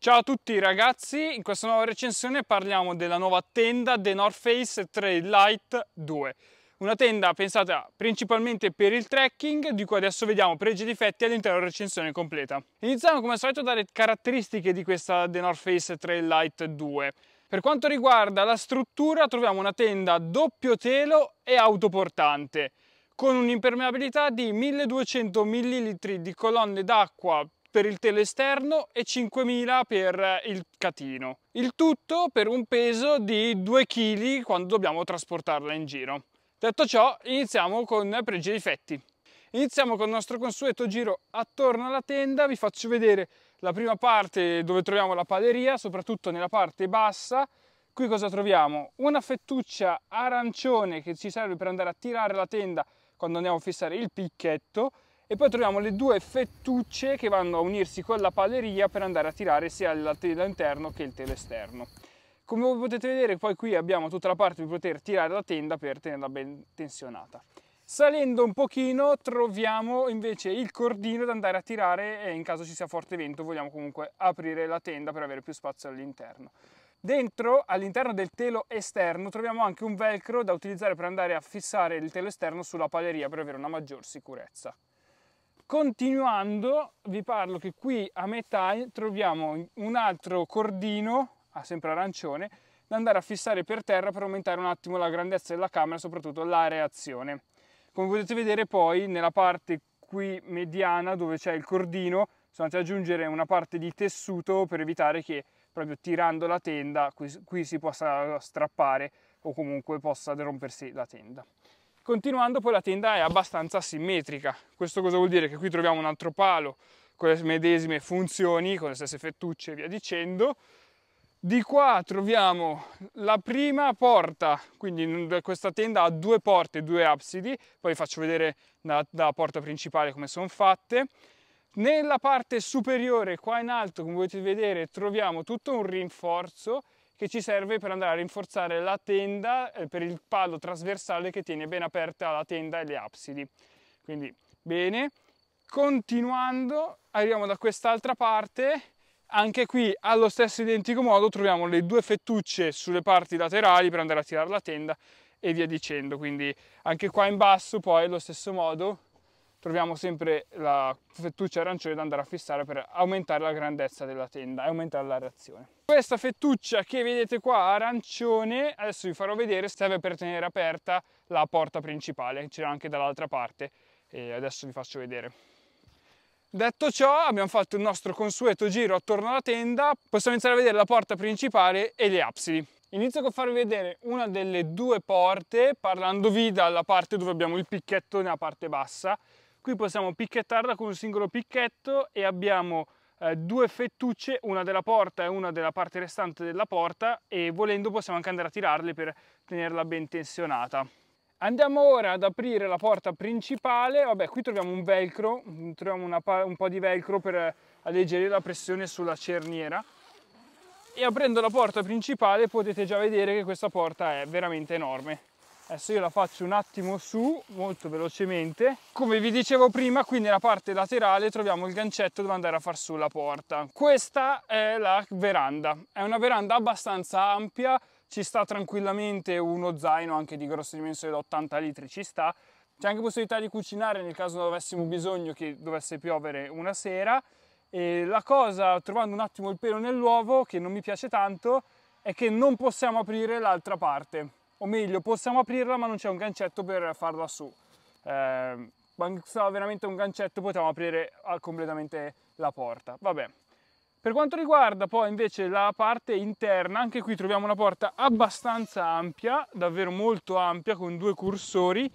Ciao a tutti ragazzi, in questa nuova recensione parliamo della nuova tenda The North Face Trail Lite 2 una tenda pensata principalmente per il trekking, di cui adesso vediamo pregi e difetti all'interno della recensione completa. Iniziamo come al solito dalle caratteristiche di questa The North Face Trail Lite 2. Per quanto riguarda la struttura troviamo una tenda doppio telo e autoportante, con un'impermeabilità di 1200 ml di colonne d'acqua per il esterno e 5.000 per eh, il catino. Il tutto per un peso di 2 kg quando dobbiamo trasportarla in giro. Detto ciò, iniziamo con pregi e difetti. Iniziamo con il nostro consueto giro attorno alla tenda, vi faccio vedere la prima parte dove troviamo la paleria, soprattutto nella parte bassa. Qui cosa troviamo? Una fettuccia arancione che ci serve per andare a tirare la tenda quando andiamo a fissare il picchetto e poi troviamo le due fettucce che vanno a unirsi con la paleria per andare a tirare sia il telo interno che il telo esterno. Come potete vedere poi qui abbiamo tutta la parte per poter tirare la tenda per tenerla ben tensionata. Salendo un pochino troviamo invece il cordino da andare a tirare e eh, in caso ci sia forte vento vogliamo comunque aprire la tenda per avere più spazio all'interno. Dentro, all'interno del telo esterno, troviamo anche un velcro da utilizzare per andare a fissare il telo esterno sulla paleria per avere una maggior sicurezza. Continuando vi parlo che qui a metà troviamo un altro cordino, sempre arancione, da andare a fissare per terra per aumentare un attimo la grandezza della camera, soprattutto la reazione Come potete vedere poi nella parte qui mediana dove c'è il cordino sono andati ad aggiungere una parte di tessuto per evitare che proprio tirando la tenda qui, qui si possa strappare o comunque possa rompersi la tenda. Continuando poi la tenda è abbastanza simmetrica. Questo cosa vuol dire? Che qui troviamo un altro palo con le medesime funzioni, con le stesse fettucce e via dicendo. Di qua troviamo la prima porta, quindi questa tenda ha due porte, due absidi, poi vi faccio vedere dalla porta principale come sono fatte. Nella parte superiore, qua in alto, come potete vedere, troviamo tutto un rinforzo che ci serve per andare a rinforzare la tenda eh, per il palo trasversale che tiene ben aperta la tenda e le absidi. Quindi bene, continuando arriviamo da quest'altra parte, anche qui allo stesso identico modo troviamo le due fettucce sulle parti laterali per andare a tirare la tenda e via dicendo, quindi anche qua in basso poi allo stesso modo troviamo sempre la fettuccia arancione da andare a fissare per aumentare la grandezza della tenda e aumentare la reazione. Questa fettuccia che vedete qua arancione, adesso vi farò vedere, serve per tenere aperta la porta principale, c'era anche dall'altra parte e adesso vi faccio vedere. Detto ciò abbiamo fatto il nostro consueto giro attorno alla tenda, possiamo iniziare a vedere la porta principale e le absidi. Inizio con farvi vedere una delle due porte parlandovi dalla parte dove abbiamo il picchetto nella parte bassa Qui possiamo picchettarla con un singolo picchetto e abbiamo eh, due fettucce, una della porta e una della parte restante della porta e volendo possiamo anche andare a tirarle per tenerla ben tensionata. Andiamo ora ad aprire la porta principale, vabbè qui troviamo un velcro, troviamo una, un po' di velcro per alleggerire la pressione sulla cerniera e aprendo la porta principale potete già vedere che questa porta è veramente enorme adesso io la faccio un attimo su molto velocemente come vi dicevo prima qui nella parte laterale troviamo il gancetto dove andare a far su la porta questa è la veranda è una veranda abbastanza ampia ci sta tranquillamente uno zaino anche di grosse dimensioni da 80 litri ci sta c'è anche possibilità di cucinare nel caso avessimo bisogno che dovesse piovere una sera e la cosa trovando un attimo il pelo nell'uovo che non mi piace tanto è che non possiamo aprire l'altra parte o meglio possiamo aprirla ma non c'è un gancetto per farla su eh, mancava veramente un gancetto potevamo aprire ah, completamente la porta vabbè per quanto riguarda poi invece la parte interna, anche qui troviamo una porta abbastanza ampia, davvero molto ampia, con due cursori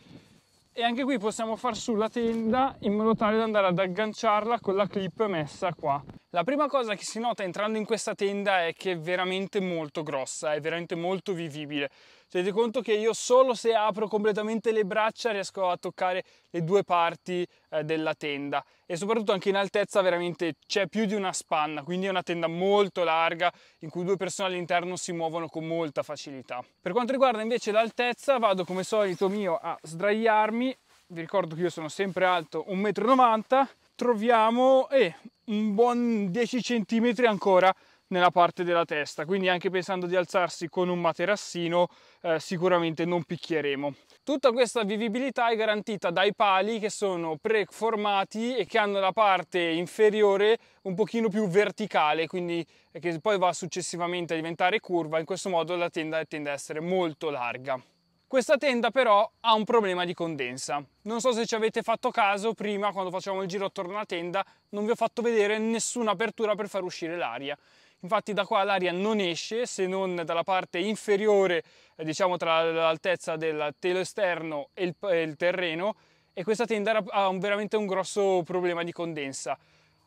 e anche qui possiamo far su la tenda in modo tale da andare ad agganciarla con la clip messa qua. La prima cosa che si nota entrando in questa tenda è che è veramente molto grossa, è veramente molto vivibile. Tenete conto che io solo se apro completamente le braccia riesco a toccare le due parti eh, della tenda e soprattutto anche in altezza veramente c'è più di una spanna, quindi è una tenda molto larga in cui due persone all'interno si muovono con molta facilità. Per quanto riguarda invece l'altezza vado come solito mio a sdraiarmi, vi ricordo che io sono sempre alto 1,90 m, troviamo eh, un buon 10 cm ancora nella parte della testa, quindi anche pensando di alzarsi con un materassino eh, sicuramente non picchieremo. Tutta questa vivibilità è garantita dai pali che sono preformati e che hanno la parte inferiore un pochino più verticale, quindi che poi va successivamente a diventare curva, in questo modo la tenda tende ad essere molto larga. Questa tenda però ha un problema di condensa. Non so se ci avete fatto caso prima quando facevamo il giro attorno alla tenda, non vi ho fatto vedere nessuna apertura per far uscire l'aria infatti da qua l'aria non esce se non dalla parte inferiore, eh, diciamo tra l'altezza del telo esterno e il, e il terreno e questa tenda ha un, veramente un grosso problema di condensa.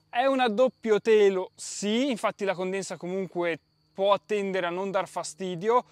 È una doppio telo, sì, infatti la condensa comunque può tendere a non dar fastidio,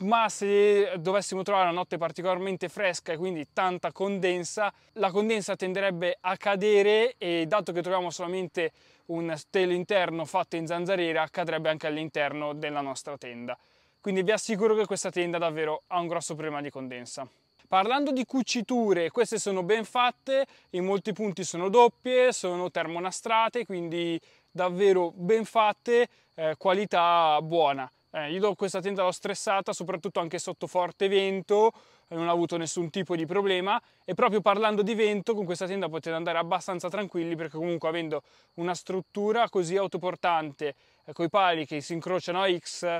ma se dovessimo trovare una notte particolarmente fresca e quindi tanta condensa, la condensa tenderebbe a cadere e dato che troviamo solamente un stelo interno fatto in zanzariera, cadrebbe anche all'interno della nostra tenda. Quindi vi assicuro che questa tenda davvero ha un grosso problema di condensa. Parlando di cuciture, queste sono ben fatte, in molti punti sono doppie, sono termonastrate, quindi davvero ben fatte, eh, qualità buona eh, io do questa tenda l'ho stressata, soprattutto anche sotto forte vento, eh, non ho avuto nessun tipo di problema e proprio parlando di vento con questa tenda potete andare abbastanza tranquilli perché comunque avendo una struttura così autoportante eh, con i pali che si incrociano a X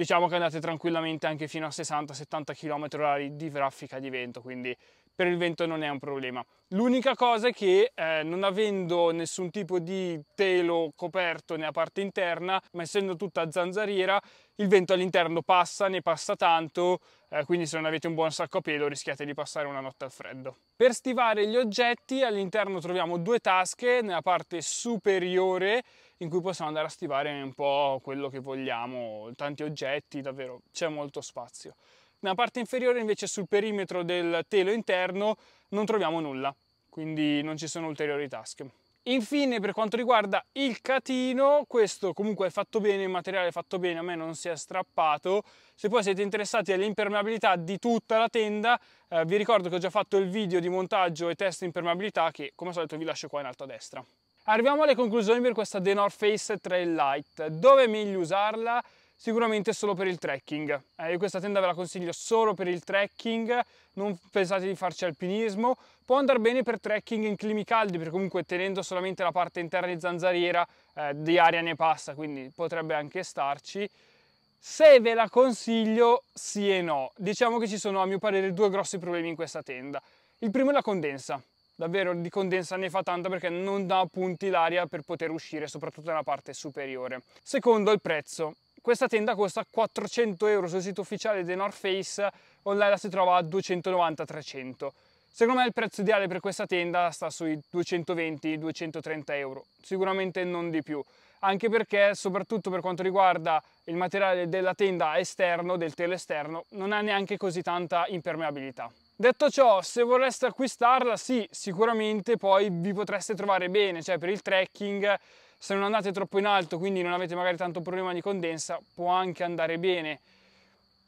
diciamo che andate tranquillamente anche fino a 60-70 km/h di raffica di vento, quindi per il vento non è un problema. L'unica cosa è che eh, non avendo nessun tipo di telo coperto nella parte interna, ma essendo tutta zanzariera, il vento all'interno passa, ne passa tanto, eh, quindi se non avete un buon sacco a pelo rischiate di passare una notte al freddo. Per stivare gli oggetti all'interno troviamo due tasche, nella parte superiore in cui possiamo andare a stivare un po' quello che vogliamo, tanti oggetti, davvero c'è molto spazio. Nella parte inferiore invece sul perimetro del telo interno non troviamo nulla, quindi non ci sono ulteriori tasche. Infine per quanto riguarda il catino, questo comunque è fatto bene, il materiale è fatto bene, a me non si è strappato. Se poi siete interessati all'impermeabilità di tutta la tenda, eh, vi ricordo che ho già fatto il video di montaggio e test impermeabilità che come al solito vi lascio qua in alto a destra. Arriviamo alle conclusioni per questa The North Face Trail Light. Dove è meglio usarla? Sicuramente solo per il trekking. Eh, questa tenda ve la consiglio solo per il trekking, non pensate di farci alpinismo. Può andare bene per trekking in climi caldi, perché comunque tenendo solamente la parte interna di zanzariera eh, di aria ne passa, quindi potrebbe anche starci. Se ve la consiglio, sì e no. Diciamo che ci sono a mio parere due grossi problemi in questa tenda. Il primo è la condensa davvero di condensa ne fa tanta perché non dà punti l'aria per poter uscire, soprattutto nella parte superiore. Secondo il prezzo. Questa tenda costa 400 euro sul sito ufficiale The North Face, online la si trova a 290-300. Secondo me il prezzo ideale per questa tenda sta sui 220-230 euro, sicuramente non di più, anche perché soprattutto per quanto riguarda il materiale della tenda esterno, del telo esterno, non ha neanche così tanta impermeabilità. Detto ciò, se vorreste acquistarla, sì, sicuramente poi vi potreste trovare bene, cioè per il trekking, se non andate troppo in alto, quindi non avete magari tanto problema di condensa, può anche andare bene.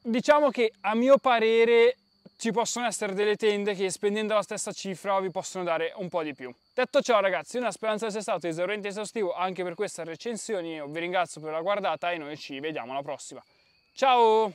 Diciamo che a mio parere ci possono essere delle tende che spendendo la stessa cifra vi possono dare un po' di più. Detto ciò ragazzi, una speranza sia stato esauriente e esaustivo anche per questa recensione, io vi ringrazio per la guardata e noi ci vediamo alla prossima. Ciao!